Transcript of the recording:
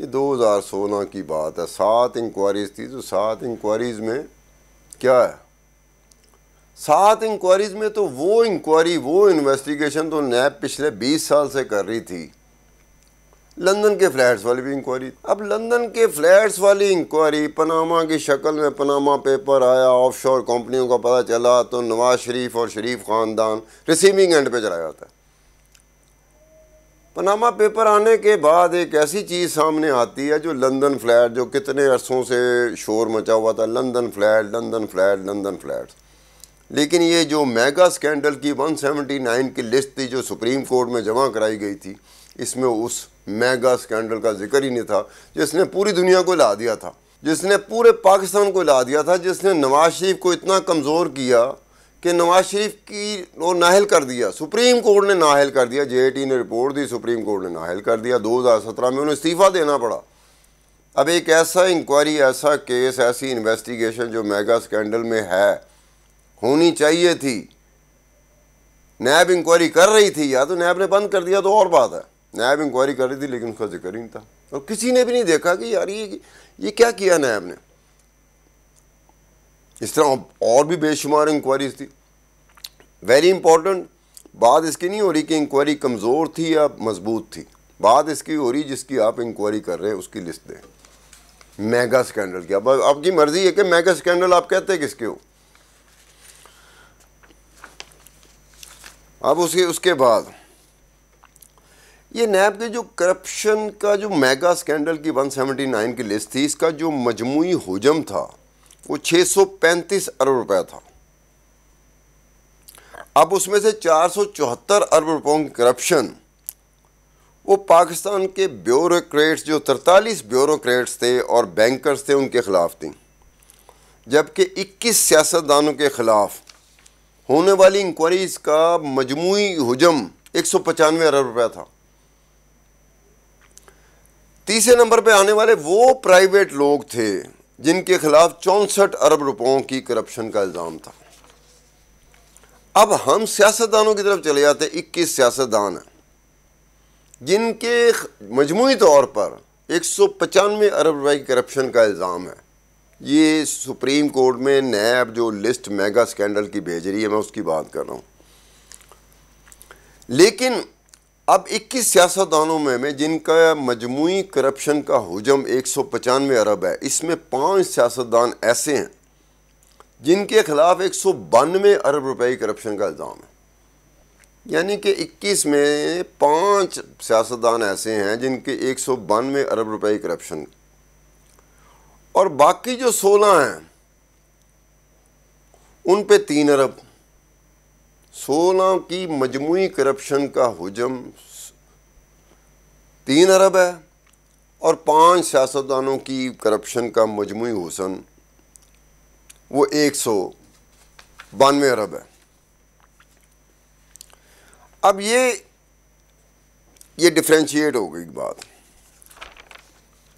ये 2016 की बात है सात इंक्वायरीज थी तो सात इंक्वायरीज में क्या है सात इंक्वायरीज में तो वो इंक्वायरी वो इन्वेस्टिगेशन तो नैब पिछले 20 साल से कर रही थी लंदन के फ्लैट्स वाली भी इंक्वायरी अब लंदन के फ्लैट्स वाली इंक्वायरी पनामा की शक्ल में पनामा पेपर आया ऑफशोर कंपनियों का पता चला तो नवाज शरीफ और शरीफ ख़ानदान रिसीविंग एंड पे चला जाता है पनामा पेपर आने के बाद एक ऐसी चीज़ सामने आती है जो लंदन फ्लैट जो कितने अरसों से शोर मचा हुआ था London flat London flat London flat लेकिन ये जो मेगा स्कैंडल की 179 की लिस्ट थी जो सुप्रीम कोर्ट में जमा कराई गई थी इसमें उस मेगा स्कैंडल का जिक्र ही नहीं था जिसने पूरी दुनिया को ला दिया था जिसने पूरे पाकिस्तान को ला दिया था जिसने नवाज शरीफ को इतना कमज़ोर किया कि नवाज शरीफ की वो नाहल कर दिया सुप्रीम कोर्ट ने नाहल कर दिया जे ने रिपोर्ट दी सुप्रीम कोर्ट ने नाहल कर दिया 2017 में उन्हें इस्तीफ़ा देना पड़ा अब एक ऐसा इंक्वायरी ऐसा केस ऐसी इन्वेस्टिगेशन जो मेगा स्कैंडल में है होनी चाहिए थी नैब इंक्वायरी कर रही थी या तो नैब ने बंद कर दिया तो और बात है नैब इंक्वायरी कर रही थी लेकिन उसका जिक्र ही नहीं था और किसी ने भी नहीं देखा कि यार ये ये क्या किया नैब ने इस तरह और भी बेशुमार इंक्वायरीज थी वेरी इंपॉर्टेंट बात इसकी नहीं हो रही कि इंक्वायरी कमज़ोर थी या मजबूत थी बात इसकी हो रही जिसकी आप इंक्वायरी कर रहे हैं उसकी लिस्ट दें मेगा स्कैंडल की अब आपकी मर्ज़ी है कि मेगा स्कैंडल आप कहते हैं किसके हो अब उसके उसके बाद ये नैब के जो करप्शन का जो मेगा स्कैंडल की 179 की लिस्ट थी इसका जो मजमू हजम था वो 635 अरब रुपया था अब उसमें से चौहत्तर अरब रुपयों की करप्शन वो पाकिस्तान के ब्यूरोक्रेट्स जो तरतालीस ब्यूरोक्रेट्स थे और बैंकर्स थे उनके ख़िलाफ़ थी जबकि 21 सियासतदानों के ख़िलाफ़ होने वाली इंक्वायरीज़ का मजमू हजम एक सौ पचानवे अरब रुपया था तीसरे नंबर पे आने वाले वो प्राइवेट लोग थे जिनके खिलाफ चौंसठ अरब रुपयों की करप्शन का इल्ज़ाम था अब हम सियासतदानों की तरफ चले जाते इक्कीस सियासतदान हैं जिनके मजमू तौर पर एक सौ पचानवे अरब की करप्शन का इल्ज़ाम है ये सुप्रीम कोर्ट में नैब जो लिस्ट मेगा स्कैंडल की भेज रही है मैं उसकी बात कर रहा हूँ लेकिन अब 21 सियासतदानों में, में जिनका मजमू करप्शन का हजम एक सौ पचानवे अरब है इसमें पाँच सियासतदान ऐसे हैं जिनके खिलाफ एक सौ बानवे अरब रुपए की करप्शन का इल्ज़ाम है यानी कि इक्कीस में पाँच सियासतदान ऐसे हैं जिनके एक सौ बानवे अरब रुपए की करप्शन और बाकी जो सोलह हैं उन पे तीन अरब सोलह की मजमू करप्शन का हजम तीन अरब है और पांच सियासतदानों की करप्शन का मजमू हुसन वो एक सौ बानवे अरब है अब ये ये डिफ्रेंशिएट हो गई बात